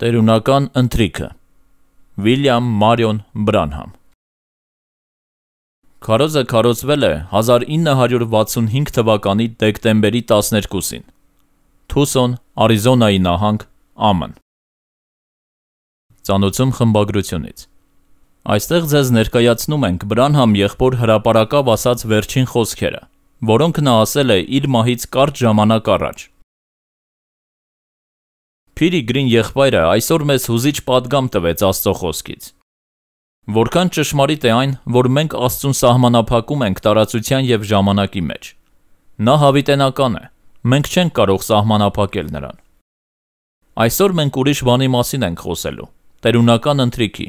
Տերունական ընթրիքը Վիլյամ Մարիոն Բրանհամ Քարոզը քարոզվել է 1965 թվականի դեկտեմբերի 12-ին։ Թուսոն, Արիզոնայի նահանգ, ԱՄՆ։ Ծանոցում խմբագրությունից Այստեղ ձեզ ներկայացնում ենք Բրանհամ եղբոր հրապարակավ ասած վերջին խոսքերը, որոնք նա ասել է իր մահից կարճ ժամանակ առաջ Փիրի գրին եղբայրը այսօր մեզ հուզիչ падգամ տվեց Աստծո խոսքից։ Որքան ճշմարիտ է այն, որ մենք Աստծուն սահմանափակում ենք տարածության եւ ժամանակի մեջ։ Նա հավիտենական է։ Մենք չենք կարող սահմանափակել նրան։ Այսօր մենք ուրիշ բանի մասին ենք խոսելու՝ տերունական ընթրիքի։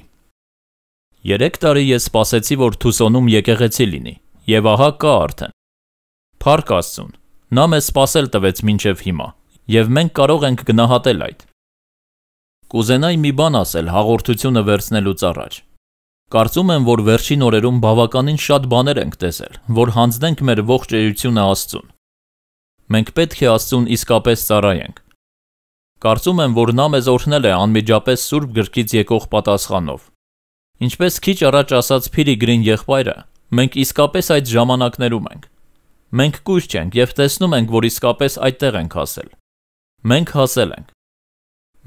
3 տարի ես սպասեցի, որ Թուսոնում եկեղեցի լինի, եւ ահա կա արդեն։ Փառք Աստծուն։ Նա մեզ սпасել տվեց ոչ միայն հիմա եւ մենք կարող ենք գնահատել այդ։ Կուզենայի մի բան ասել հաղորդությունը վերցնելուց առաջ։ Կարծում եմ, որ վերջին օրերում բավականին շատ բաներ ենք տեսել, որ հանձնենք մեր ողջ էությունը Աստծուն։ Մենք պետք է Աստծուն իսկապես ծառայենք։ Կարծում եմ, որ նա մեզ օրհնել է անմիջապես Սուրբ գրքից եկող պատասխանով։ Ինչպես քիչ առաջ ասաց Փիրի Գրին եղբայրը, մենք իսկապես այդ ժամանակներում ենք։ Մենք կույր չենք եւ տեսնում ենք, որ իսկապես այդտեղ ենք հասել։ Մենք հասել ենք։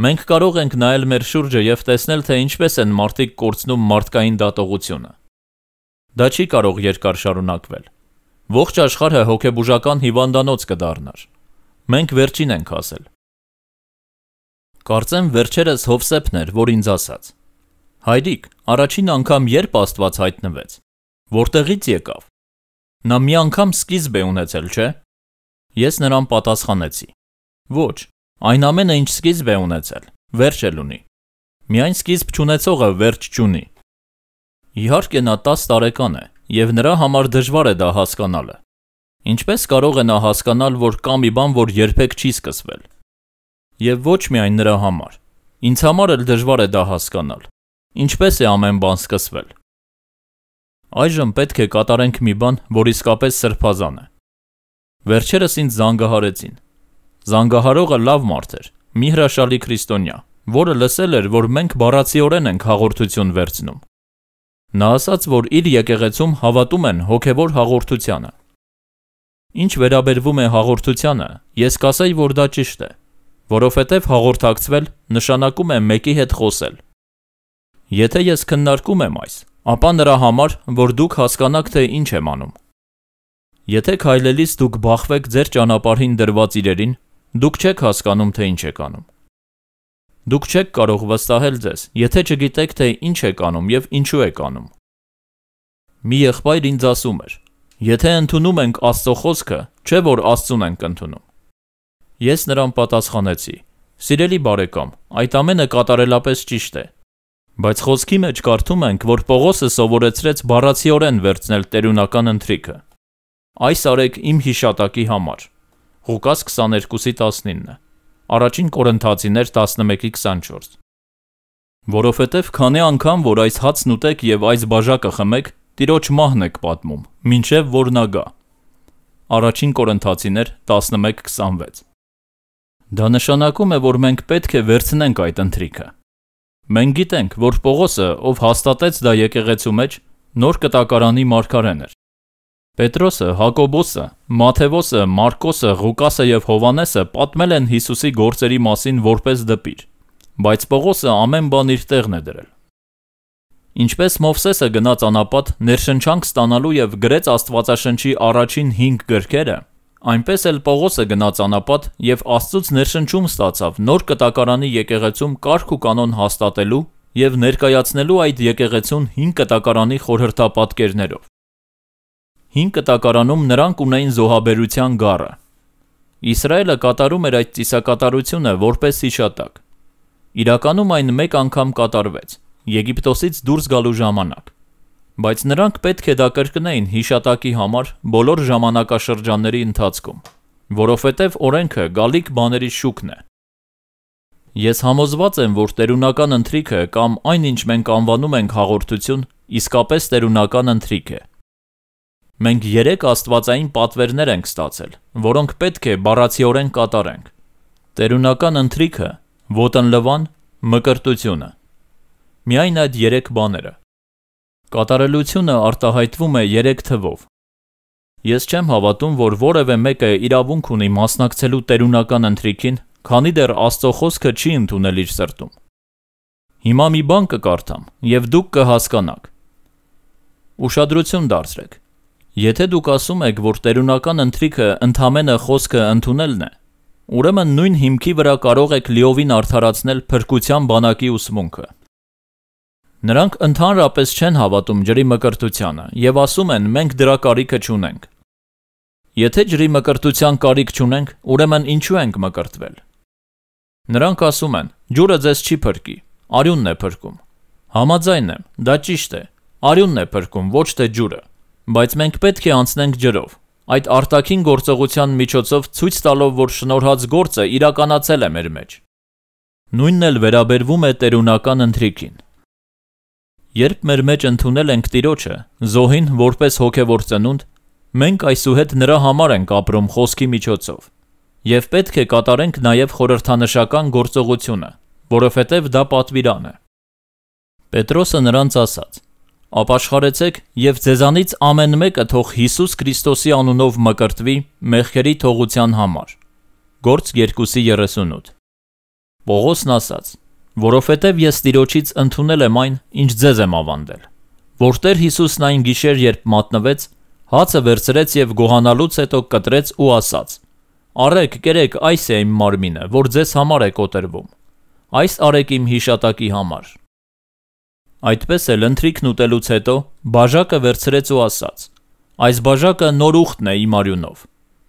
Մենք կարող ենք նայել մեր շուրջը եւ տեսնել, թե ինչպես են մարդիկ կորցնում մարդկային դատողությունը։ Դա չի կարող երկար շարունակվել։ Ողջ աշխարհը հոգեբուժական հիվանդանոց կդառնար։ Մենք վերջին ենք հասել։ Կարծեմ վերջերս Հովսեփն էր, որ ինձ ասաց. Հայրիկ, առաջին անգամ երբ Աստված հայտնվեց, որտեղից եկավ։ Նա մի անգամ սկիզբ է ունեցել, չէ՞։ Ես նրան պատասխանեցի. Ոչ, այն ամենը ինչ սկիզբ է ունեցել, վերջ էլ ունի։ Միայն սկիզբ չունեցողը վերջ չունի։ Իհարկե նա 10 տարեկան է եւ նրա համար դժվար է դա հասկանալը։ Ինչպես կարող է նա հասկանալ, որ կա մի բան, որ երբեք չի սկսվել։ Եվ ոչ միայն նրա համար։ Ինձ համար էլ դժվար է դա հասկանալ։ Ինչպես է ամեն բան սկսվել։ Այժմ պետք է կատարենք մի բան, որ իսկապես սրբազան է։ Վերջերս ինձ զանգահարեցին։ Զանգահարողը լավ մարդ էր, մի հրաշալի քրիստոնյա, որը լսել էր, որ մենք բառացիորեն ենք հաղորդություն վերցնում։ Նա ասաց, որ իր եկեղեցում հավատում են հոգևոր հաղորդությանը։ Ինչ վերաբերվում է հաղորդությանը, ես կասեի, որ դա ճիշտ է, որովհետև հաղորդակցվել նշանակում է մեկի հետ խոսել։ Եթե ես քննարկում եմ այս, ապա նրա համար, որ դուք հասկանաք, թե ինչ եմ անում։ Եթե քայլելիս դուք բախվեք ձեր ճանապարհին դրված իրերին, Դուք չեք հասկանում, թե ինչ եք անում։ Դուք չեք կարող վստահել ձեզ, եթե չգիտեք, թե ինչ եք անում եւ ինչու եք անում։ Մի եղբայր ինձ ասում էր. Եթե ընդունում ենք Աստծո խոսքը, չէ որ Աստծուն ենք ընդունում։ Ես նրան պատասխանեցի. Սիրելի բարեկամ, այդ ամենը կատարելապես ճիշտ է։ Բայց խոսքի մեջ կարդում ենք, որ Պողոսը սովորեցրեց բառացիորեն վերցնել տերունական ընթրիքը։ Այս արեք իմ հիշատակի համար։ Ղուկաս 22-ի 19-ը։ Առաջին Կորինթացիներ 11-ի 24։ Որովհետև քանի անգամ որ այս հացն ուտեք եւ այս բաժակը խմեք, Տիրոջ մահն եք պատմում, ինչեւ որ նա գա։ Առաջին Կորինթացիներ 11:26։ Դա նշանակում է, որ մենք պետք է վերցնենք այդ ընթրիքը։ Մենք գիտենք, որ Պողոսը, ով հաստատեց դա եկեղեցու մեջ, նոր կտակարանի մարգարեն էր։ Պետրոսը, Հակոբոսը, Մաթեոսը, Մարկոսը, Ղուկասը եւ Հովանեսը պատմել են Հիսուսի գործերի մասին որպես դպիր, բայց Պողոսը ամեն բան իր տեղն է դրել։ Ինչպես Մովսեսը գնաց անապատ ներշնչանք ստանալու եւ գրեց Աստվածաշնչի առաջին 5 գրքերը, այնպես էլ Պողոսը գնաց անապատ եւ Աստծոց ներշնչում ստացավ նոր կտակարանի եկեղեցում կարգ ու կանոն հաստատելու եւ ներկայացնելու այդ եկեղեցուն 5 կտակարանի խորհրդապատկերներով։ Հին կտակարանում նրանք ունեին զոհաբերության գառը։ Իսրայելը կատարում էր այդ ծիսակատարությունը որպես հիշատակ։ Իրականում այն մեկ անգամ կատարվեց Եգիպտոսից դուրս գալու ժամանակ։ Բայց նրանք պետք է դա կրկնեին հիշատակի համար բոլոր ժամանակաշրջանների ընթացքում, որովհետև օրենքը գալիք բաների շուկն է։ Ես համոզված եմ, որ տերունական ընթրիքը կամ այն ինչ մենք անվանում ենք հաղորդություն, իսկապես տերունական ընթրիք է։ Մենք 3 աստվածային պատվերներ ենք ստացել, որոնք պետք է բառացիորեն կատարենք։ Տերունական ընթրիքը, ոտնլվան, մկրտությունը։ Միայն այդ 3 բաները։ Կատարելությունը արտահայտվում է 3 թվով։ Ես չեմ հավատում, որ որևէ մեկը իրավունք ունի մասնակցելու տերունական ընթրիքին, քանի դեռ Աստծո խոսքը չի ընդունել իր սրտում։ Հիմա մի բան կկարդամ, եւ դուք կհասկանաք։ Ուշադրություն դարձրեք։ Եթե դուք ասում եք, որ տերունական ընթրիքը ընդհանրը խոսքը ընդունելն է, ուրեմն նույն հիմքի վրա կարող եք լիովին արդարացնել փրկության բանակի ուսմունքը։ Նրանք ընդհանրապես չեն հավատում ջրի մկրտությանը եւ ասում են մենք դրա կարիքը չունենք։ Եթե ջրի մկրտության կարիք չունենք, ուրեմն ինչու ենք մկրտվել։ Նրանք ասում են. ջուրը ձեզ չի փրկի, արյունն է փրկում։ Համաձայն եմ, դա ճիշտ է։ Արյունն է փրկում, ոչ թե ջուրը։ Բայց մենք պետք է անցնենք ջրով։ Այդ արտաքին գործողության միջոցով ցույց տալով, որ շնորհած գործը իրականացել է մեր մեջ։ Նույնն էլ վերաբերվում է տերունական ընթրիքին։ Երբ մեր մեջ ընդունել ենք Տիրոջը, զոհին որպես հոգևոր ծնունդ, մենք այսուհետ նրա համար ենք ապրում խոսքի միջոցով։ Եվ պետք է կատարենք նաև խորհրդանշական գործողությունը, որովհետև դա պատվիրան է։ Պետրոսը նրանց ասաց. Ապաշխարեցեք եւ ձեզանից ամեն մեկը թող Հիսուս Քրիստոսի անունով մկրտվի մեղքերի թողության համար։ Գործ 2:38։ Պողոսն ասաց. Որովհետև ես Տիրոջից ընդունել եմ այն, ինչ ձեզ եմ ավանդել։ Որտեր Հիսուսն այն գիշեր, երբ մատնվեց, հացը վերցրեց եւ գողանալուց հետո կտրեց ու ասաց. Արեք, կերեք, այս է իմ մարմինը, որ ձեզ համար է կոտրվում։ Այս արեք իմ հիշատակի համար։ Այդպես էլ ընթրիքն ուտելուց հետո բաժակը վերցրեց ու ասաց. «Այս բաժակը նոր ուղտն է իմ արյունով։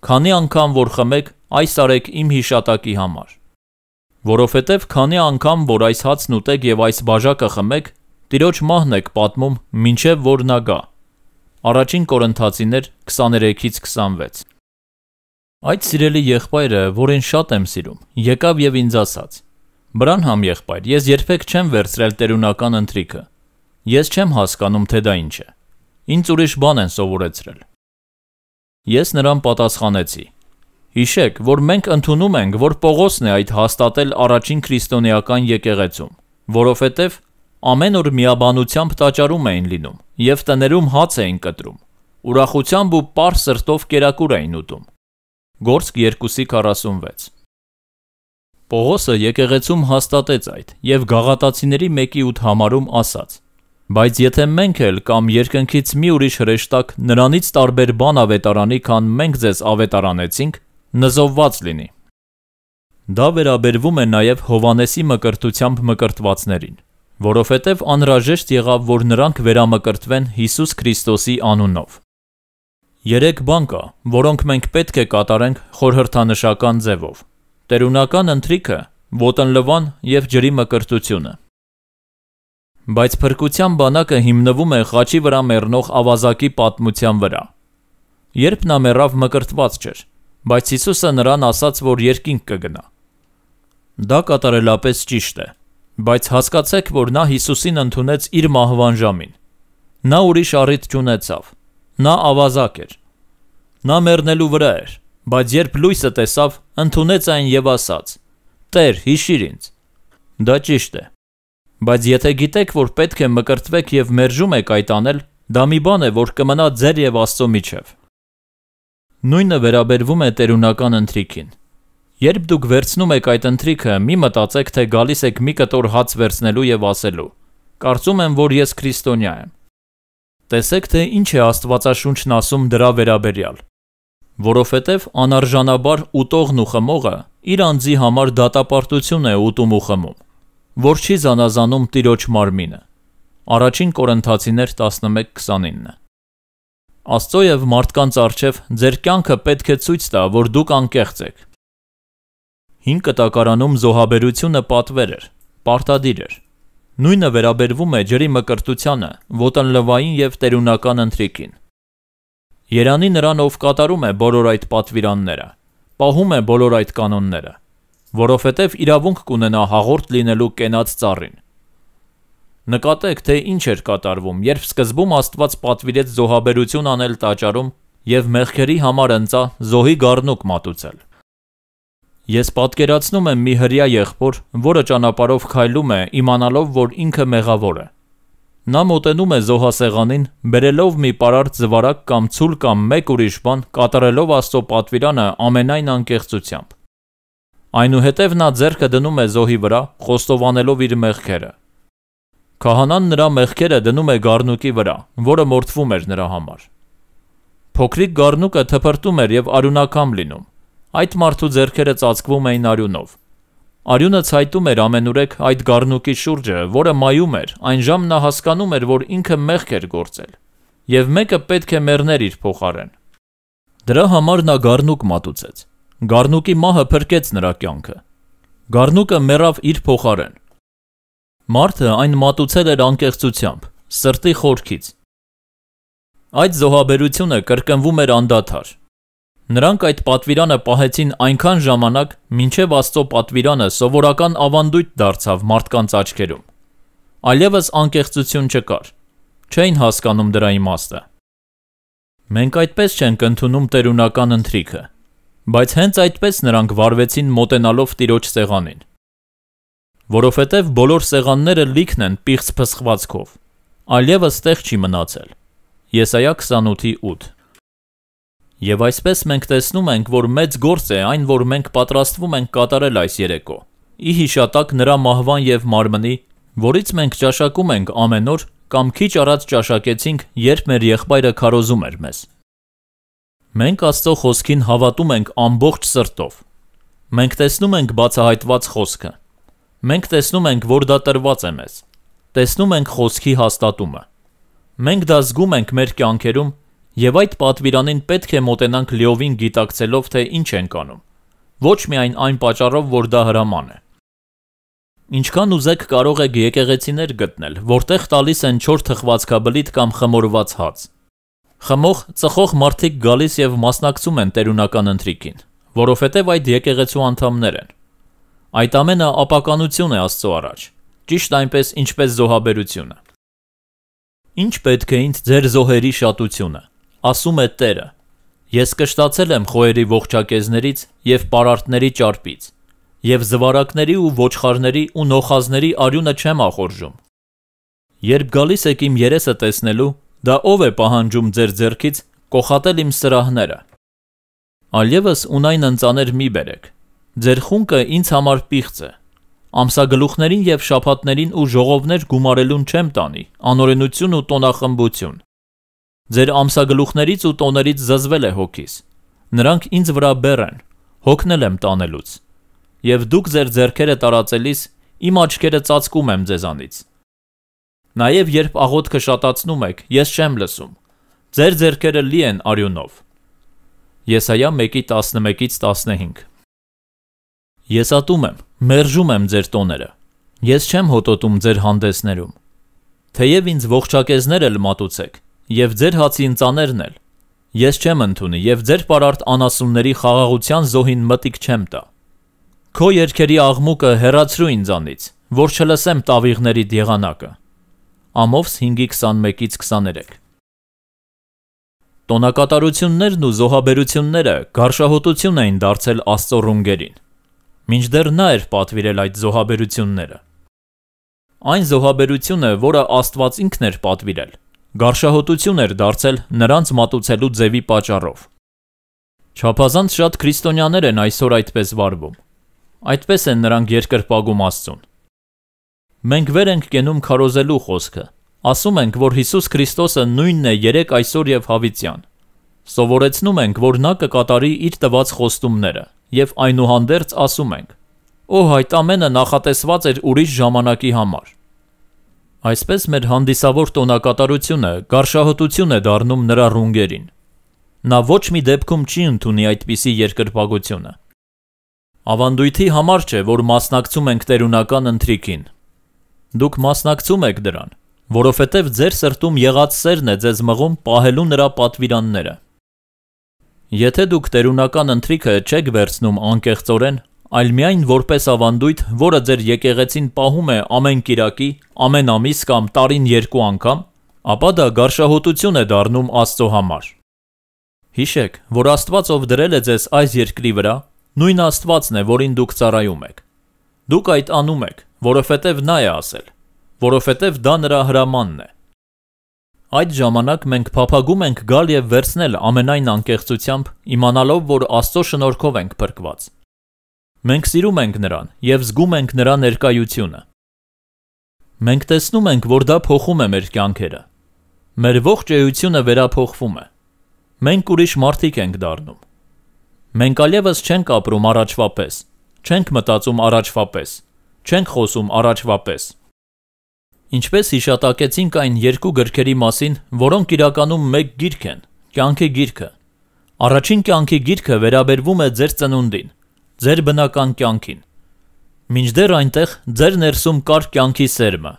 Քանի անգամ որ խմեք, այս արեք իմ հիշատակի համար»: Որովհետև քանի անգամ որ այս հացն ուտեք և այս բաժակը խմեք, Տիրոջ մահն եք պատմում, մինչև որ նա գա: Ա Կորնթացիներ 23:26 Այդ սիրելի եղբայրը, որին շատ եմ սիրում, եկավ և ինձ ասաց. Բրանհամ եղբայր, ես երբեք չեմ վերցրել տերունական ընթրիքը։ Ես չեմ հասկանում, թե դա ինչ է։ Ինձ ուրիշ բան են սովորեցրել։ Ես նրան պատասխանեցի. Հիշեք, որ մենք ընդունում ենք, որ Պողոսն է այդ հաստատել առաջին քրիստոնեական եկեղեցում, որովհետև ամեն օր միաբանությամբ տաճարում էին լինում եւ տներում հաց էին կտրում։ Ուրախությամբ ու པար սրտով կերակուր էին ուտում։ Գործք 2:46 Պողոսը եկեղեցում հաստատեց այդ եւ Գաղատացիների 1:8 համարում ասաց. Բայց եթե մենք էլ կամ երկնքից մի ուրիշ հրեշտակ նրանից տարբեր բան ավետարանի, քան մենք ձեզ ավետարանեցինք, նզովված լինի։ Դա վերաբերվում է նաև Հովանեսի մկրտությամբ մկրտվածներին, որովհետև անհրաժեշտ եղավ, որ նրանք վերամկրտվեն Հիսուս Քրիստոսի անունով։ Երեք բան կա, որոնք մենք պետք է կատարենք խորհրդանշական ձևով։ Տերունական ընթրիքը, ոտնլվան եւ ջրի մկրտությունը։ Բայց փրկության բանակը հիմնվում է խաչի վրա մեռնող ավազակի պատմության վրա։ Երբ նա մեռավ մկրտված չէր, բայց Հիսուսը նրան ասաց, որ երկինք կգնա։ Դա կատարելապես ճիշտ է, բայց հասկացեք, որ նա Հիսուսին ընդունեց իր մահվան ժամին։ Նա ուրիշ առիթ չունեցավ։ Նա ավազակ էր։ Նա մեռնելու վրա էր։ Բայց երբ լույսը տեսավ, ընդունեց այն եւ ասաց. «Տեր, հիշիր ինձ»։ Դա ճիշտ է։ Բայց եթե գիտեք, որ պետք է մկրտվեք եւ մերժում եք այդ անել, դա մի բան է, որ կմնա ձեր եւ Աստծո միջև։ Նույնը վերաբերվում է տերունական ընթրիքին։ Երբ դուք վերցնում եք այդ ընթրիքը, մի մտածեք, թե գալիս եք մի կտոր հաց վերցնելու եւ ասելու. Կարծում եմ, որ ես քրիստոնյա եմ։ Տեսեք, թե ինչ է Աստվածաշունչն ասում դրա վերաբերյալ որովհետև անարժանաբար ուտողն ու խմողը իր անձի համար դատապարտություն է ուտում ու խմում, որ չի զանազանում տիրոջ մարմինը։ Առաջին Կորինթացիներ 11:29 Աստծո եւ մարդկանց արչեւ ձեր կյանքը պետք է ցույց տա, որ դուք անկեղծ եք։ Հին կտակարանում զոհաբերությունը պատվեր էր, պարտադիր էր։ Նույնը վերաբերվում է ջրի մկրտությանը, ոտնլվային եւ տերունական ընթրիքին։ Երանի նրան, ով կատարում է բոլոր այդ պատվիրանները, պահում է բոլոր այդ կանոնները, որովհետև իրավունք կունենա հաղորդ լինելու կենաց ծառին։ Նկատեք, թե ինչ էր կատարվում, երբ սկզբում Աստված պատվիրեց զոհաբերություն անել տաճարում եւ մեղքերի համար ընծա զոհի գառնուկ մատուցել։ Ես պատկերացնում եմ մի հрья եղբոր, որը ճանապարով քայլում է, իմանալով, որ ինքը մեղավոր է Նա մոտենում է զոհասեղանին, բերելով մի պարարտ զվարակ կամ ցուլ կամ մեկ ուրիշ բան, կատարելով Աստծո պատվիրանը ամենայն անկեղծությամբ։ Այնուհետև նա ձեռքը դնում է զոհի վրա, խոստովանելով իր մեղքերը։ Քահանան նրա մեղքերը դնում է գառնուկի վրա, որը մորթվում էր նրա համար։ Փոքրիկ գառնուկը թփրտում էր եւ արյունակամ լինում։ Այդ մարդու ձեռքերը ծածկվում էին արյունով։ Արյունը ցայտում էր ամենուրեք այդ գառնուկի շուրջը, որը մայում էր, այն ժամ նա հասկանում էր, որ ինքը մեղք էր գործել, եւ մեկը պետք է մեռներ իր փոխարեն։ Դրա համար նա գառնուկ մատուցեց։ Գառնուկի մահը փրկեց նրա կյանքը։ Գառնուկը մեռավ իր փոխարեն։ Մարտը այն մատուցել էր անկեղծությամբ, սրտի խորքից։ Այդ զոհաբերությունը կրկնվում էր անդադար։ Նրանք այդ պատվիրանը պահեցին այնքան ժամանակ, մինչև Աստծո պատվիրանը սովորական ավանդույթ դարձավ մարդկանց աչքերում։ Այլևս անկեղծություն չկար։ Չէին հասկանում դրա իմաստը։ Մենք այդպես չենք ընդունում տերունական ընթրիքը, բայց հենց այդպես նրանք վարվեցին մոտենալով տիրոջ սեղանին։ Որովհետև բոլոր սեղանները լիքն են պիղծ փսխվածքով։ Այլևս տեղ չի մնացել։ Եսայա 28:8 Եվ այսպես մենք տեսնում ենք, որ մեծ գործ է այն, որ մենք պատրաստվում ենք կատարել այս երեկո։ Ի հիշատակ նրա մահվան եւ մարմնի, որից մենք ճաշակում ենք ամեն օր կամ քիչ առաջ ճաշակեցինք, երբ մեր եղբայրը քարոզում էր մեզ։ Մենք Աստծո խոսքին հավատում ենք ամբողջ սրտով։ Մենք տեսնում ենք բացահայտված խոսքը։ Մենք տեսնում ենք, որ դա տրված է մեզ։ Տեսնում ենք խոսքի հաստատումը։ Մենք դա զգում ենք մեր կյանքերում Եվ այդ պատվիրանին պետք է մոտենանք լիովին գիտակցելով, թե ինչ ենք անում։ Ոչ միայն այն պատճառով, որ դա հրաման է։ Ինչքան ուզեք կարող եք եկեղեցիներ գտնել, որտեղ տալիս են 4 թխվածքաբլիթ կամ խմորված հաց։ Խմող, ծխող մարդիկ գալիս եւ մասնակցում են տերունական ընթրիքին, որովհետեւ այդ եկեղեցու անդամներ են։ Այդ ամենը ապականություն է Աստծո առաջ, ճիշտ այնպես ինչպես զոհաբերությունը։ Ինչ պետք է ինձ ձեր զոհերի շատությունը ասում է Տերը. Ես կշտացել եմ խոհերի ողջակեզներից եւ պարարտների ճարպից, եւ զվարակների ու ոչխարների ու նոխազների արյունը չեմ ախորժում։ Երբ գալիս եք իմ երեսը տեսնելու, դա ով է պահանջում ձեր ձեռքից կոխատել իմ սրահները։ Ալևս ունայն ընծաներ մի բերեք։ Ձեր խունկը ինձ համար պիղծ է։ Ամսագլուխներին եւ շապատներին ու ժողովներ գումարելուն չեմ տանի, անօրենություն ու տոնախմբություն։ Ձեր ամսագլուխներից ու տոներից զզվել է հոգիս։ Նրանք ինձ վրա բեր են, հոգնել եմ տանելուց։ Եվ դուք ձեր ձեռքերը տարածելիս իմ աչքերը ծածկում եմ ձեզանից։ Նաև երբ աղոթքը շատացնում եք, ես չեմ լսում։ Ձեր ձեռքերը լի են արյունով։ Եսայա 1:11-ից 15։ Ես ատում եմ, մերժում եմ ձեր տոները։ Ես չեմ հոտոտում ձեր հանդեսներում։ Թեև ինձ ողջակեզներ էլ մատուցեք, եւ ձեր հացինծաներն էլ։ Ես չեմ ընդունի եւ ձեր պարարտ անասունների խաղաղության զոհին մտիկ չեմ տա։ Քո երկերի աղմուկը հեռացրու ինձանից, որ չլսեմ տավիղների դեղանակը։ Ամովս 5:21-ից 23 Տոնակատարություններն ու զոհաբերությունները գարշահոտություն էին դարձել Աստծո ռունգերին։ Մինչդեռ նա էր պատվիրել այդ զոհաբերությունները։ Այն զոհաբերությունը, որը Աստված ինքն էր պատվիրել, Գարշահոտություն էր դարձել նրանց մատուցելու ձևի պատճառով։ Չափազանց շատ քրիստոնյաներ են այսօր այդպես վարվում։ Այդպես են նրանք երկրպագում Աստծուն։ Մենք վեր ենք կենում քարոզելու խոսքը։ Ասում ենք, որ Հիսուս Քրիստոսը նույնն է երեք այսօր եւ հավիցյան։ Սովորեցնում ենք, որ նա կկատարի իր տված խոստումները, եւ այնուհանդերձ ասում ենք. «Օհ, այդ ամենը նախատեսված էր ուրիշ ժամանակի համար»։ Այսպես մեր հանդիսավոր տոնակատարությունը գարշահոտություն է դառնում նրա ռունգերին։ Նա ոչ մի դեպքում չի ընդունի այդպիսի երկրպագությունը։ Ավանդույթի համար չէ, որ մասնակցում ենք տերունական ընթրիքին։ Դուք մասնակցում եք դրան, որովհետև ձեր սրտում եղած սերն է ձեզ մղում պահելու նրա պատվիրանները։ Եթե դուք տերունական ընթրիքը չեք վերցնում անկեղծորեն, այլ միայն որպես ավանդույթ, որը ձեր եկեղեցին պահում է ամեն Կիրակի, ամեն ամիս կամ տարին երկու անգամ, ապա դա գարշահոտություն է դառնում Աստծո համար։ Հիշեք, որ Աստված ով դրել է ձեզ այս երկրի վրա, նույն Աստվածն է, որին դուք ծառայում եք։ Դուք այդ անում եք, որովհետև նա է ասել, որովհետև դա նրա հրամանն է։ Այդ ժամանակ մենք փափագում ենք գալ եւ վերցնել ամենայն անկեղծությամբ, իմանալով, որ Աստծո շնորհքով ենք փրկված։ Մենք սիրում ենք նրան եւ զգում ենք նրա ներկայությունը։ Մենք տեսնում ենք, որ դա փոխում է մեր կյանքերը։ Մեր ողջ էությունը վերափոխվում է։ Մենք ուրիշ մարդիկ ենք դառնում։ Մենք ալևս չենք ապրում առաջվա պես, չենք մտածում առաջվա պես, չենք խոսում առաջվա պես։ Ինչպես հիշատակեցինք այն երկու գրքերի մասին, որոնք իրականում մեկ գիրք են՝ կյանքի գիրքը։ Առաջին կյանքի գիրքը վերաբերվում է ձեր ծնունդին, ձեր բնական կյանքին։ Մինչդեռ այնտեղ ձեր ներսում կար կյանքի սերմը։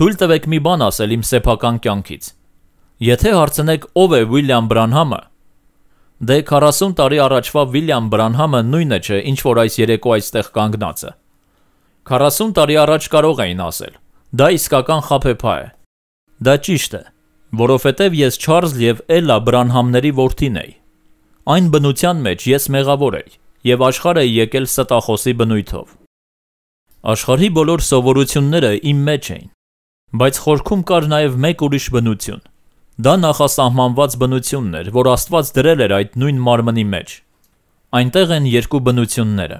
Թույլ տվեք մի բան ասել իմ սեփական կյանքից։ Եթե հարցնեք ով է Ուիլյամ Բրանհամը, դե 40 տարի առաջվա Ուիլյամ Բրանհամը նույնը չէ, ինչ որ այս երեկո այստեղ կանգնածը։ 40 տարի առաջ կարող էին ասել. դա իսկական խափեփա է։ Դա ճիշտ է, որովհետև ես Չարլզ եւ Էլա Բրանհամների որդին էի։ Այն բնության մեջ ես մեղավոր էի եւ աշխարհ է եկել ստախոսի բնույթով։ Աշխարհի բոլոր սովորությունները իմ մեջ էին, բայց խորքում կար նաեւ մեկ ուրիշ բնություն։ Դա նախասահմանված բնությունն էր, որ Աստված դրել էր այդ նույն մարմնի մեջ։ Այնտեղ են երկու բնությունները։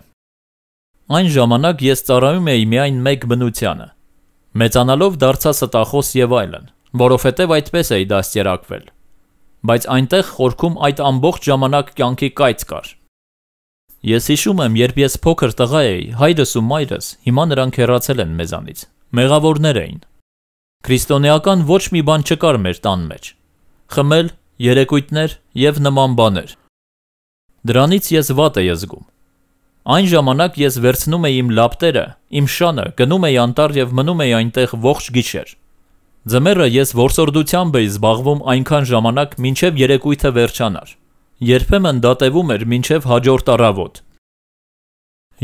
Այն ժամանակ ես ծառայում էի միայն մեկ բնությանը։ Մեծանալով դարձա ստախոս եւ այլն, որովհետեւ այդպես էի դաստիարակվել բայց այնտեղ խորքում այդ ամբողջ ժամանակ կյանքի կայծ կար։ Ես հիշում եմ, երբ ես փոքր տղա էի, հայրս ու մայրս, հիմա նրանք հեռացել են մեզանից։ Մեղավորներ էին։ Քրիստոնեական ոչ մի բան չկար մեր տան մեջ։ Խմել, երեկույթներ եւ նման բաներ։ Դրանից ես վատ էի զգում։ Այն ժամանակ ես վերցնում էի իմ լապտերը, իմ շանը, գնում էի անտառ եւ մնում էի այնտեղ ողջ գիշեր։ Ձմեռը ես որսորդությամբ էի զբաղվում այնքան ժամանակ, մինչև երեկույթը վերջանար։ Երբեմն դատևում էր մինչև հաջորդ առավոտ։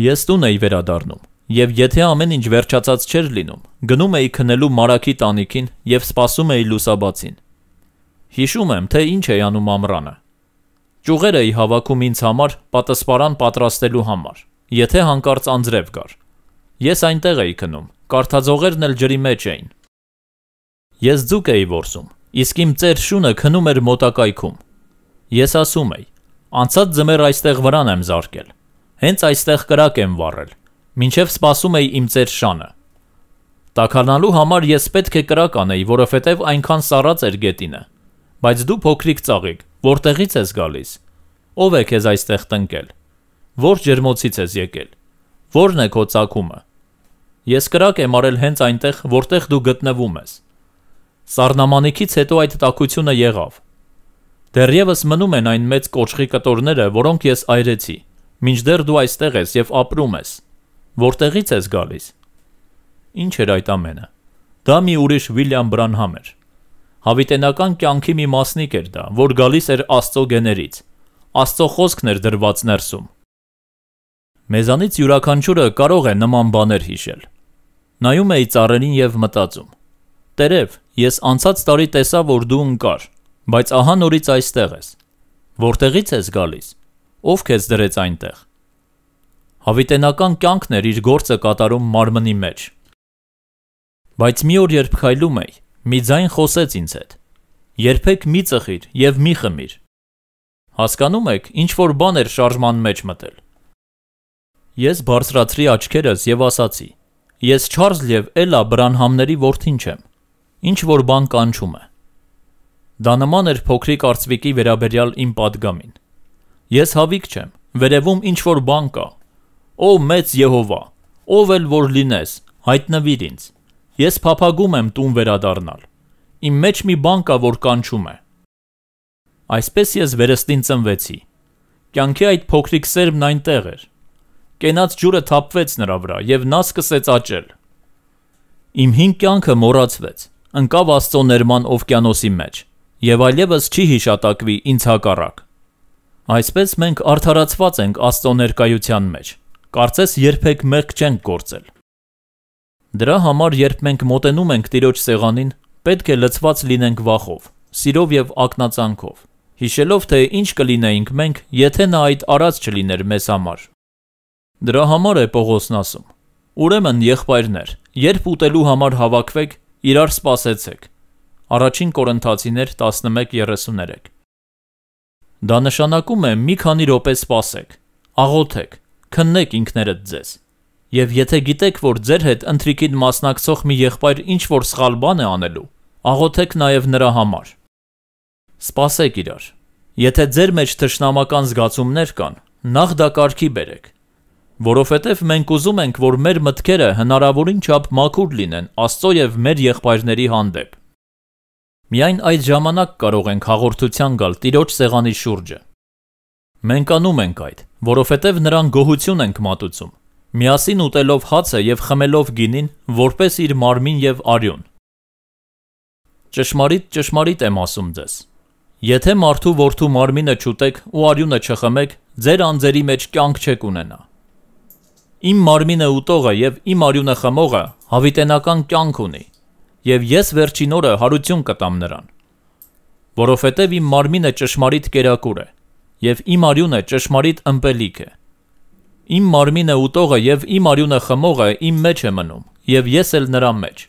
Ես տուն էի վերադառնում, եւ եթե ամեն ինչ վերջացած չէր լինում, գնում էի քնելու Մարակի տանիքին եւ սպասում էի լուսաբացին։ Հիշում եմ, թե ինչ էի անում ամռանը։ Ճուղեր էի հավաքում ինձ համար պատասպարան պատրաստելու համար, եթե հանկարծ անձրև գար։ Ես այնտեղ էի քնում, կարթաձողերն էլ ջրի մեջ էին։ Ես ձուկ էի ворսում, իսկ իմ ծեր շունը քնում էր մոտակայքում։ Ես ասում էի. «Անցած ձմեռ այստեղ վրան եմ զարկել»։ Հենց այստեղ կրակ եմ վառել։ Մինչև սպասում էի իմ ծեր շանը։ Տականալու համար ես պետք է կրակ անեի, որովհետև այնքան սառած էր գետինը։ Բայց դու փոքրիկ ծաղիկ, որտեղից ես գալիս։ Ո՞վ է քեզ այստեղ տնկել։ Ո՞ր ջերմոցից ես եկել։ Ո՞րն է քո ցակումը։ Ես կրակ եմ արել հենց այնտեղ, որտեղ դու գտնվում ես։ Սառնամանիքից հետո այդ տակությունը եղավ։ Դեռևս մնում են այն մեծ կոճղի կտորները, որոնք ես այրեցի։ Մինչդեռ դու այստեղ ես եւ ապրում ես։ Որտեղից ես գալիս։ Ինչ էր այդ ամենը։ Դա մի ուրիշ Վիլյամ Բրանհամ էր։ Հավիտենական կյանքի մի մասնիկ էր դա, որ գալիս էր Աստծո գներից։ Աստծո խոսքն էր դրված ներսում։ Մեզանից յուրաքանչյուրը կարող է նման բաներ հիշել։ Նայում էի ծառերին եւ մտածում. Տերև, ես անցած տարի տեսա, որ դու ընկար, բայց ահա նորից այստեղ ես։ Որտեղից ես գալիս։ Ով քեզ դրեց այնտեղ։ Հավիտենական կյանքն էր իր գործը կատարում մարմնի մեջ։ Բայց մի օր երբ քայլում էի, մի ձայն խոսեց ինձ հետ. Երբեք մի ծխիր եւ մի խմիր։ Հասկանում եք, ինչ որ բան էր շարժման մեջ մտել։ Ես բարձրացրի աչքերս եւ ասացի. Ես Չարլզ եւ Էլա Բրանհամների որդին չեմ։ Ինչ որ բան կանչում է։ Դա նման էր փոքրիկ արծվիկի վերաբերյալ իմ падգամին։ Ես հավիկ չեմ, վերևում ինչ որ բան կա։ Ո մեծ Եհովա, ով էլ որ լինես, հայտնվիր ինձ։ Ես փափագում եմ տուն վերադառնալ։ Իմ մեջ մի բան կա, որ կանչում է։ Այսպես ես վերստին ծնվեցի։ Կյանքի այդ փոքրիկ սերմն այնտեղ էր։ Կենաց ջուրը թափվեց նրա վրա եւ նա սկսեց աճել։ Իմ հին կյանքը մոռացվեց, ընկավ Աստծո ներման օվկիանոսի մեջ եւ այլևս չի հիշատակվի ինձ հակառակ։ Այսպես մենք արդարացված ենք Աստծո ներկայության մեջ։ Կարծես երբեք մեղք չենք գործել։ Դրա համար, երբ մենք մոտենում ենք Տիրոջ սեղանին, պետք է լցված լինենք վախով, սիրով եւ ակնածանքով, հիշելով թե ինչ կլինեինք մենք, եթե նա այդ արած չլիներ մեզ համար։ Դրա համար է Պողոսն ասում. Ուրեմն, եղբայրներ, երբ ուտելու համար հավաքվեք, իրար սпасեցեք։ Առաջին Կորինթացիներ 11:33 Դա նշանակում է մի քանի րոպե սպասեք, աղոթեք, քննեք ինքներդ ձեզ։ Եվ եթե գիտեք, որ ձեր հետ ընթրիկին մասնակցող մի եղբայր ինչ որ սխալ բան է անելու, աղոթեք նաև նրա համար։ Սպասեք իրար։ Եթե ձեր մեջ թշնամական զգացումներ կան, նախ դա կարգի բերեք, որովհետև մենք ուզում ենք, որ մեր մտքերը հնարավորին չափ մաքուր լինեն Աստծո եւ մեր եղբայրների հանդեպ։ Միայն այդ ժամանակ կարող ենք հաղորդության գալ տիրոջ սեղանի շուրջը։ Մենք անում ենք այդ, որովհետև նրան գոհություն ենք մատուցում, միասին ուտելով հացը եւ խմելով գինին, որպես իր մարմին եւ արյուն։ Ճշմարիտ, ճշմարիտ եմ ասում ձեզ։ Եթե մարդու որդու մարմինը չուտեք ու արյունը չխմեք, ձեր անձերի մեջ կյանք չեք ունենա։ Իմ մարմինը ուտողը եւ իմ արյունը խմողը հավիտենական կյանք ունի, եւ ես վերջին օրը հարություն կտամ նրան, որովհետեւ իմ մարմինը ճշմարիտ կերակուր է եւ իմ արյունը ճշմարիտ ըմպելիք է։ Իմ մարմինը ուտողը եւ իմ արյունը խմողը իմ մեջ է մնում եւ ես էլ նրա մեջ։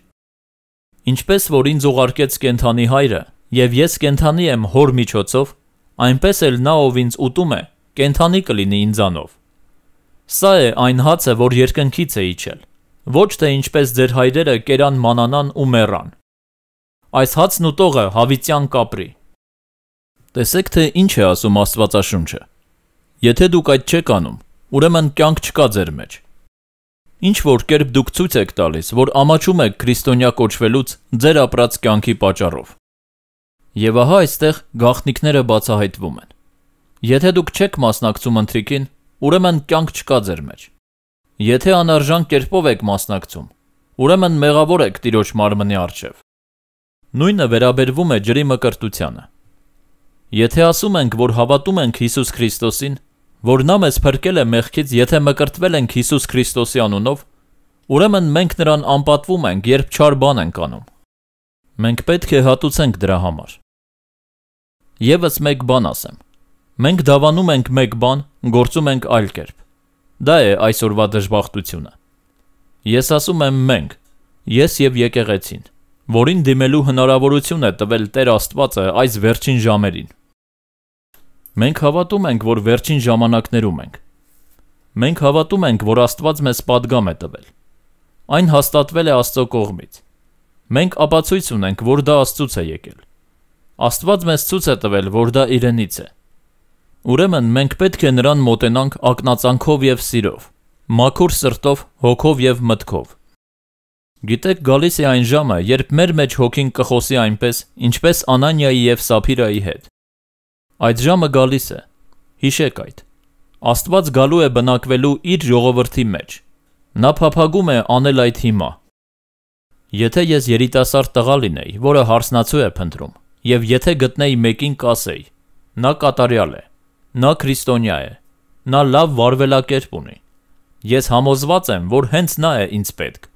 Ինչպես որ ինձ ուղարկեց կենթանի հայրը եւ ես կենթանի եմ հոր միջոցով, այնպես էլ նա ով ինձ ուտում է, կենթանի կլինի ինձանով։ Սա է այն հացը, որ երկնքից է իջել Ոչ թե ինչպես ձեր հայրերը կերան մանանան ու մեռան։ Այս հացն ու տողը հավիտյան կապրի։ Տեսեք թե ինչ է ասում Աստվածաշունչը։ Եթե դուք այդ չեք անում, ուրեմն կյանք չկա ձեր մեջ։ Ինչ որ կերպ դուք ցույց եք տալիս, որ ամաչում եք քրիստոնյա կոչվելուց ձեր ապրած կյանքի պատճառով։ Եվ ահա այստեղ գաղտնիքները բացահայտվում են։ Եթե դուք չեք մասնակցում ընթրիկին, ուրեմն կյանք չկա ձեր մեջ։ Եթե անարժան կերպով եք մասնակցում, ուրեմն մեղավոր եք տիրոջ մարմնի արչև։ Նույնը վերաբերվում է ջրի մկրտությանը։ Եթե ասում ենք, որ հավատում ենք Հիսուս Քրիստոսին, որ նա մեզ փրկել է մեղքից, եթե մկրտվել ենք Հիսուս Քրիստոսի անունով, ուրեմն մենք նրան անպատվում ենք, երբ չար բան ենք անում։ Մենք պետք է հատուցենք դրա համար։ Եվս մեկ բան ասեմ։ Մենք դավանում ենք մեկ բան, գործում ենք այլ կերպ։ Դա է այսօրվա դժբախտությունը։ Ես ասում եմ մենք, ես եւ եկեղեցին, որին դիմելու հնարավորություն է տվել Տեր Աստվածը այս վերջին ժամերին։ Մենք հավատում ենք, որ վերջին ժամանակներում ենք։ Մենք հավատում ենք, որ Աստված մեզ падգամ է տվել։ Այն հաստատվել է Աստծո կողմից։ Մենք ապացույց ունենք, որ դա Աստծուց է եկել։ Աստված մեզ ցույց է տվել, որ դա իրենից է։ Ուրեմն մենք պետք է նրան մոտենանք ակնածանքով եւ սիրով, մաքուր սրտով, հոգով եւ մտքով։ Գիտեք, գալիս է այն ժամը, երբ մեր մեջ հոգին կխոսի այնպես, ինչպես Անանիայի եւ Սափիրայի հետ։ Այդ ժամը գալիս է։ Հիշեք այդ։ Աստված գալու է բնակվելու իր ժողովրդի մեջ։ Նա փափագում է անել այդ հիմա։ Եթե ես երիտասարդ տղա լինեի, որը հարսնացու է փնտրում, եւ եթե գտնեի մեկին կասեի, նա կատարյալ է, Նա քրիստոնյա է։ Նա լավ վարվելակերպ ունի։ Ես համոզված եմ, որ հենց նա է ինձ պետք։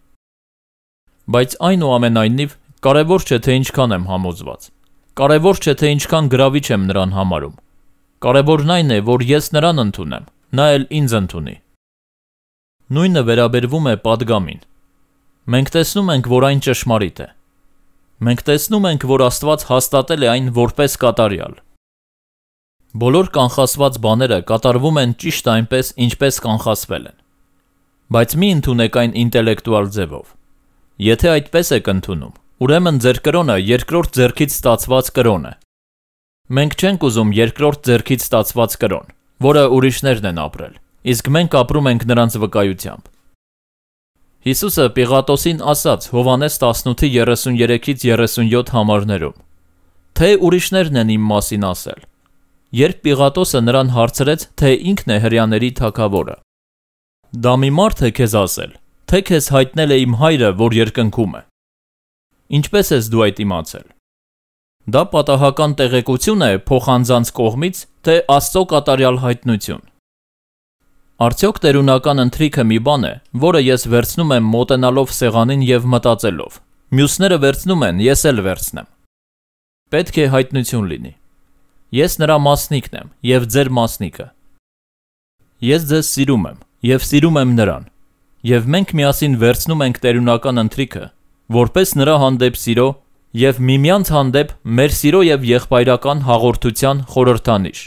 Բայց այնուամենայնիվ կարևոր չէ թե ինչքան եմ համոզված։ Կարևոր չէ թե ինչքան գրավիչ եմ նրան համարում։ Կարևորն այն է, որ ես նրան ընդունեմ, նա էլ ինձ ընդունի։ Նույնը վերաբերվում է падգամին։ Մենք տեսնում ենք, որ այն ճշմարիտ է։ Մենք տեսնում ենք, որ Աստված հաստատել է այն որպես կատարյալ։ Բոլոր կանխասված բաները կատարվում են ճիշտ այնպես, ինչպես կանխասվել են։ Բայց մի ընդունեք այն ինտելեկտուալ ձևով։ Եթե այդպես եք ընդունում, ուրեմն ձեր կրոնը երկրորդ ձեռքից ստացված կրոն է։ Մենք չենք ուզում երկրորդ ձեռքից ստացված կրոն, որը ուրիշներն են ապրել, իսկ մենք ապրում ենք նրանց վկայությամբ։ Հիսուսը Պիղատոսին ասաց Հովանես 18:33-ից 37 համարներում. Թե ուրիշներն են իմ մասին ասել, երբ Պիղատոսը նրան հարցրեց, թե ինքն է հрьяաների թակավորը։ Դա մի մարդ է քեզ ասել, թե քեզ հայտնել է իմ հայրը, որ երկնքում է։ Ինչպե՞ս ես դու այդ իմացել։ Դա պատահական տեղեկություն է փոխանցանց կողմից, թե Աստծո կատարյալ հայտնություն։ Արդյոք տերունական ընթրիքը մի բան է, որը ես վերցնում եմ մոտենալով սեղանին եւ մտածելով։ Մյուսները վերցնում են, ես էլ վերցնեմ։ Պետք է հայտնություն լինի։ Ես նրա մասնիկն եմ եւ ձեր մասնիկը։ Ես ձեզ սիրում եմ եւ սիրում եմ նրան։ Եվ մենք միասին վերցնում ենք տերունական ընթրիքը, որպես նրա հանդեպ սիրո եւ միմյանց հանդեպ մեր սիրո եւ եղբայրական հաղորդության խորհրդանիշ։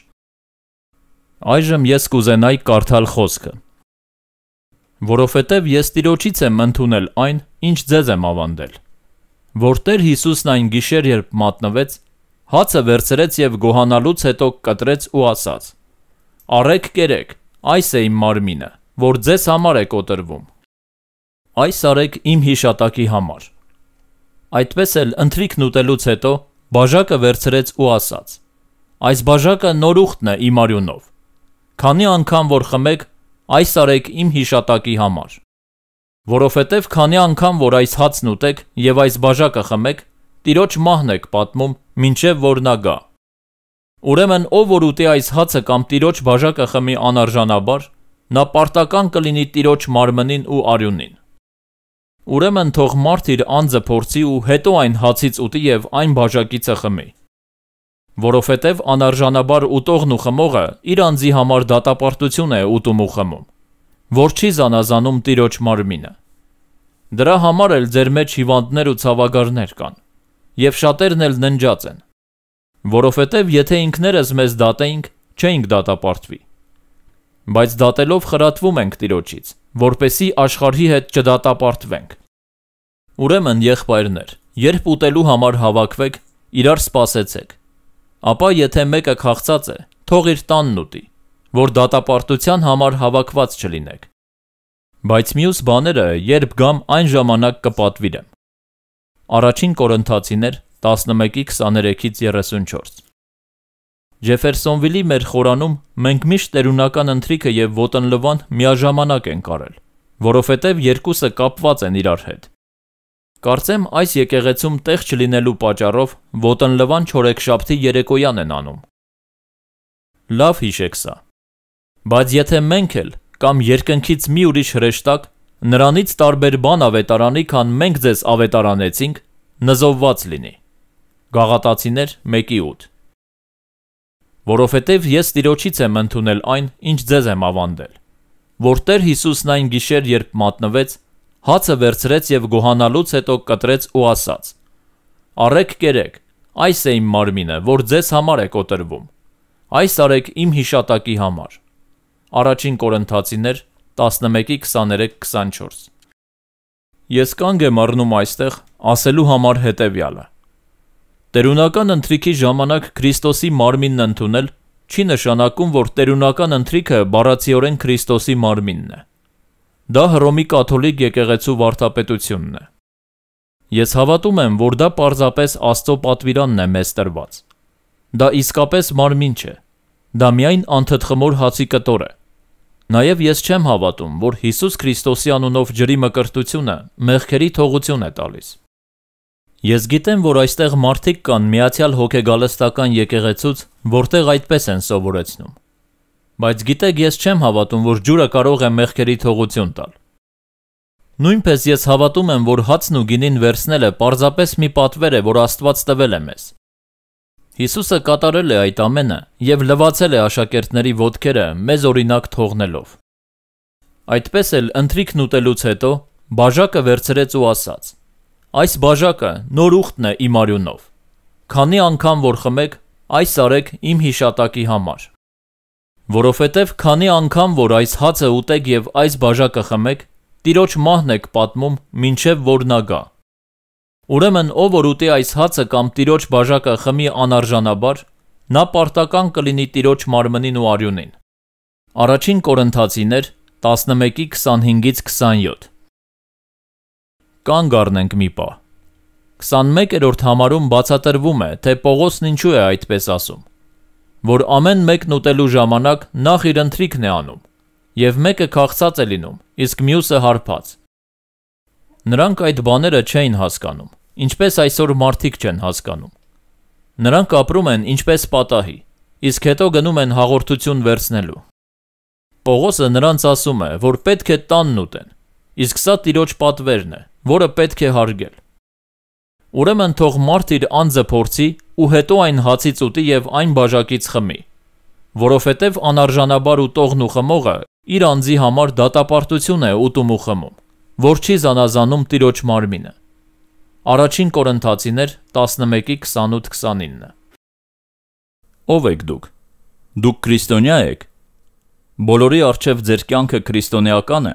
Այժմ ես կուզենայի կարդալ խոսքը։ Որովհետեւ ես Տիրոջից եմ ընդունել այն, ինչ ձեզ եմ ավանդել։ Որ Տեր Հիսուսն այն գիշեր, երբ մատնվեց, Հացը վերցրեց եւ գոհանալուց հետո կտրեց ու ասաց. Արեք կերեք, այս է իմ մարմինը, որ ձեզ համար է կոտրվում։ Այս արեք իմ հիշատակի համար։ Այդպես էլ ընթրիքն ուտելուց հետո բաժակը վերցրեց ու ասաց. Այս բաժակը նոր ուխտն է իմ արյունով։ Քանի անգամ որ խմեք, այս արեք իմ հիշատակի համար։ Որովհետև քանի անգամ որ այս հացն ուտեք եւ այս բաժակը խմեք, տիրոջ մահն եք պատմում, մինչև որ նա գա։ Ուրեմն ով որ ուտի այս հացը կամ տիրոջ բաժակը խմի անարժանաբար, նա պարտական կլինի տիրոջ մարմնին ու արյունին։ Ուրեմն թող մարդ իր անձը փորձի ու հետո այն հացից ուտի եւ այն բաժակիցը խմի։ Որովհետեւ անարժանաբար ուտողն ու խմողը իր անձի համար դատապարտություն է ուտում ու խմում, որ չի զանազանում տիրոջ մարմինը։ Դրա համար էլ ձեր մեջ հիվանդներ ու ցավագարներ կան եւ շատերն էլ ննջած են։ Որովհետեւ եթե ինքներս մեզ դատեինք, չէինք դատապարտվի։ Բայց դատելով խրատվում ենք Տիրոջից, որպեսի աշխարհի հետ չդատապարտվենք։ Ուրեմն եղբայրներ, երբ ուտելու համար հավաքվեք, իրար սпасեցեք։ Ապա եթե մեկը խաղացած է, թող իր տանն ուտի, որ դատապարտության համար հավաքված չլինեք։ Բայց մյուս բաները, երբ գամ, այն ժամանակ կպատվիրեմ։ Առաջին Կորինթացիներ 11:23-34 Ջեֆերսոնվիլի մեր խորանում մենք միշտ տերունական ընթրիքը եւ ոտնլվան միաժամանակ ենք արել, որովհետեւ երկուսը կապված են իրար հետ։ Կարծեմ այս եկեղեցում տեղ չլինելու պատճառով ոտնլվան չորեքշաբթի երեկոյան են անում։ Լավ հիշեք սա։ Բայց եթե մենք էլ կամ երկնքից մի ուրիշ հրեշտակ Նրանից տարբեր բան ավետարանի, քան մենք ձեզ ավետարանեցինք, նզովված լինի։ Գաղատացիներ 1:8 Որովհետև ես Տիրոջից եմ ընդունել այն, ինչ ձեզ եմ ավանդել։ Որտեր Հիսուսն այն գիշեր, երբ մատնվեց, հացը վերցրեց եւ գոհանալուց հետո կտրեց ու ասաց. Արեք կերեք, այս է իմ մարմինը, որ ձեզ համար է կոտրվում։ Այս արեք իմ հիշատակի համար։ Առաջին Կորինթացիներ 1:15 11-ի 23-24։ Ես կանգ եմ առնում այստեղ ասելու համար հետևյալը։ Տերունական ընթրիքի ժամանակ Քրիստոսի մարմինն ընդունել չի նշանակում, որ տերունական ընթրիքը բառացիորեն Քրիստոսի մարմինն է։ Դա Հռոմի կաթոլիկ եկեղեցու վարդապետությունն է։ Ես հավատում եմ, որ դա պարզապես Աստծո պատվիրանն է մեզ տրված։ Դա իսկապես մարմին չէ։ Դա միայն անթթխմոր հացի կտոր է Նաև ես չեմ հավատում, որ Հիսուս Քրիստոսի անունով ջրի մկրտությունը մեղքերի թողություն է տալիս։ Ես գիտեմ, որ այստեղ մարդիկ կան Միացյալ Հոգեգալստական եկեղեցուց, որտեղ այդպես են սովորեցնում։ Բայց գիտեք, ես չեմ հավատում, որ ջուրը կարող է մեղքերի թողություն տալ։ Նույնպես ես հավատում եմ, որ հացն ու գինին վերցնելը պարզապես մի պատվեր է, որ Աստված տվել է մեզ։ Հիսուսը կատարել է այդ ամենը եւ լվացել է աշակերտների ոտքերը մեզ օրինակ թողնելով։ Այդպես էլ ընթրիքն ուտելուց հետո բաժակը վերցրեց ու ասաց. Այս բաժակը նոր ուխտն է իմ արյունով։ Քանի անգամ որ խմեք, այս արեք իմ հիշատակի համար։ Որովհետև քանի անգամ որ այս հացը ուտեք եւ այս բաժակը խմեք, Տիրոջ մահն եք պատմում, ինչեւ որ նա գա։ Ուրեմն ով որ ուտի այս հացը կամ տիրոջ բաժակը խմի անարժանաբար, նա պարտական կլինի տիրոջ մարմնին ու արյունին։ Առաջին Կորինթացիներ 11-ի 25-ից 27 կանգ առնենք մի պահ։ 21-րդ համարում բացատրվում է, թե Պողոսն ինչու է այդպես ասում, որ ամեն մեկն ուտելու ժամանակ նախ իր ընթրիքն է անում, եւ մեկը քաղցած է լինում, իսկ մյուսը հարբած։ Նրանք այդ բաները չէին հասկանում ինչպես այսօր մարդիկ չեն հասկանում։ Նրանք ապրում են ինչպես պատահի, իսկ հետո գնում են հաղորդություն վերցնելու։ Պողոսը նրանց ասում է, որ պետք է տանն ուտեն, իսկ սա տիրոջ պատվերն է, որը պետք է հարգել։ Ուրեմն թող մարդ իր անձը փորձի ու հետո այն հացից ուտի եւ այն բաժակից խմի, որովհետեւ անարժանաբար ուտողն ու խմողը իր անձի համար դատապարտություն է ուտում ու խմում, որ չի զանազանում տիրոջ մարմինը։ Առաջին Կորինթացիներ 11:28-29։ Ո՞վ եք դուք։ Դուք քրիստոնյա եք։ Բոլորի արչև ձեր կյանքը քրիստոնեական է։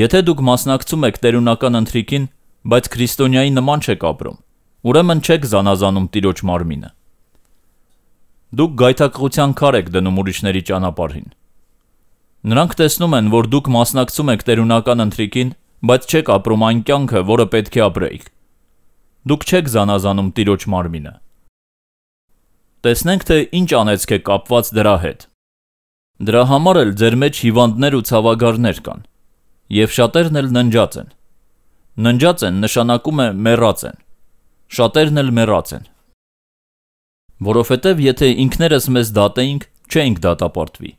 Եթե դուք մասնակցում եք տերունական ընթրիքին, բայց քրիստոնյայի նման չեք ապրում, ուրեմն չեք զանազանում Տիրոջ մարմինը։ Դուք գայթակղության քար եք դնում ուրիշների ճանապարհին։ Նրանք տեսնում են, որ դուք մասնակցում եք տերունական ընթրիքին, բայց չեք ապրում այն կյանքը, որը պետք է ապրեիք։ Դուք չեք զանազանում տիրոջ մարմինը։ Տեսնենք թե ինչ անեցք է կապված դրա հետ։ Դրա համար էլ ձեր մեջ հիվանդներ ու ցավագարներ կան, եւ շատերն էլ ննջած են։ Ննջած են նշանակում է մեռած են։ Շատերն էլ մեռած են։ Որովհետեւ եթե ինքներս մեզ դատեինք, չենք դատապարտվի,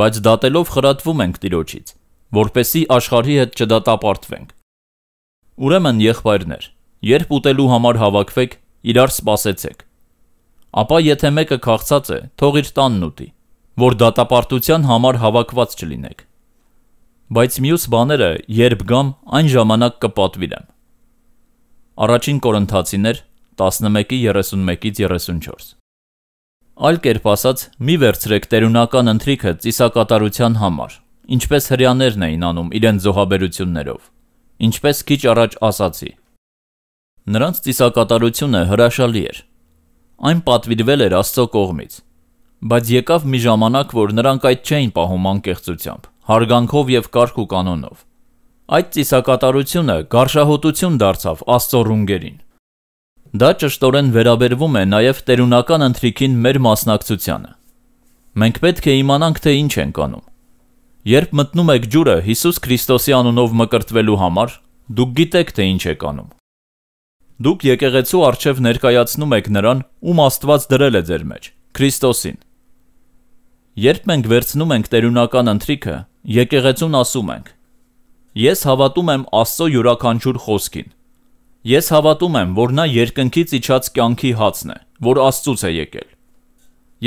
բայց դատելով խրատվում ենք տիրոջից որպեսի աշխարհի հետ չդատապարտվենք։ Ուրեմն եղբայրներ, երբ ուտելու համար հավաքվեք, իրար սпасեցեք։ Ապա եթե մեկը քաղցած է, թող իր տանն ուտի, որ դատապարտության համար հավաքված չլինեք։ Բայց մյուս բաները, երբ գամ, այն ժամանակ կպատվիրեմ։ Առաջին Կորինթացիներ 11:31-ից 34։ Այլ կերպ ասած, մի վերցրեք տերունական ընթրիքը ծիսակատարության համար, ինչպես հрьяներն էին անում իրենց զոհաբերություններով, ինչպես քիչ առաջ ասացի։ Նրանց ծիսակատարությունը հրաշալի էր։ Այն պատվիրվել էր Աստծո կողմից, բայց եկավ մի ժամանակ, որ նրանք այդ չէին պահում անկեղծությամբ, հարգանքով եւ կարգ ու կանոնով։ Այդ ծիսակատարությունը ղարշահոտություն դարձավ Աստծո ռունգերին։ Դա ճշտորեն վերաբերվում է նաև տերունական ընթրիքին մեր մասնակցությանը։ Մենք պետք է իմանանք, թե ինչ ենք անում Երբ մտնում եք ջուրը Հիսուս Քրիստոսի անունով մկրտվելու համար, դուք գիտեք, թե ինչ եք անում։ Դուք եկեղեցու արչև ներկայացնում եք նրան, ում Աստված դրել է ձեր մեջ՝ Քրիստոսին։ Երբ մենք վերցնում ենք տերունական ընթրիքը, եկեղեցուն ասում ենք. Ես հավատում եմ Աստծո յուրաքանչյուր խոսքին։ Ես հավատում եմ, որ նա երկնքից իջած կյանքի հացն է, որ Աստծուց է եկել։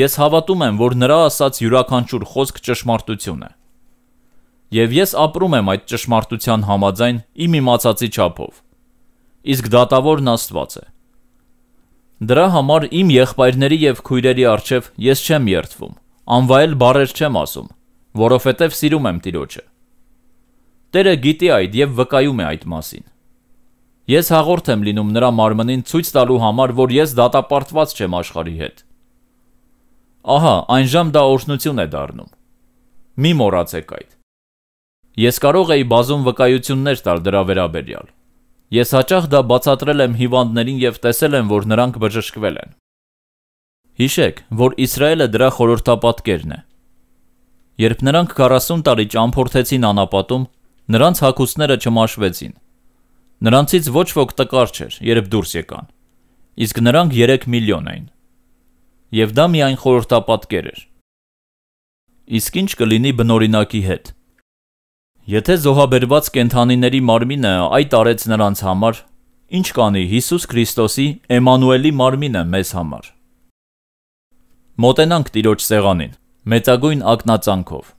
Ես հավատում եմ, որ նրա ասած յուրաքանչյուր խոսք ճշմարտություն է։ Եվ ես ապրում եմ այդ ճշմարտության համաձայն իմ իմացածի չափով։ Իսկ դատավորն Աստված է։ Դրա համար իմ եղբայրների եւ քույրերի արչեւ ես չեմ երթվում, անվայել բարեր չեմ ասում, որովհետեւ սիրում եմ Տիրոջը։ Տերը գիտի այդ եւ վկայում է այդ մասին։ Ես հաղորդ եմ լինում նրա մարմնին ցույց տալու համար, որ ես դատապարտված չեմ աշխարհի հետ։ Ահա, այնժամ դա օրհնություն է դառնում։ Մի մոռացեք այդ։ Ես կարող էի բազում վկայություններ տալ դրա վերաբերյալ։ Ես հաճախ դա բացատրել եմ հիվանդներին եւ տեսել եմ, որ նրանք բժշկվել են։ Հիշեք, որ Իսրայելը դրա խորհրդապատկերն է։ Երբ նրանք 40 տարի ճամփորդեցին անապատում, նրանց հակուսները չմաշվեցին։ Նրանցից ոչ ոք տկար չէր, երբ դուրս եկան։ Իսկ նրանք 3 միլիոն էին։ Եվ դա միայն խորհրդապատկեր էր։ Իսկ ինչ կլինի բնօրինակի հետ։ Եթե զոհաբերված կենթանիների մարմինը այդ արեց նրանց համար, ինչ կանի Հիսուս Քրիստոսի Էմանուելի մարմինը մեզ համար։ Մոտենանք Տիրոջ սեղանին, մեծագույն ակնածանքով։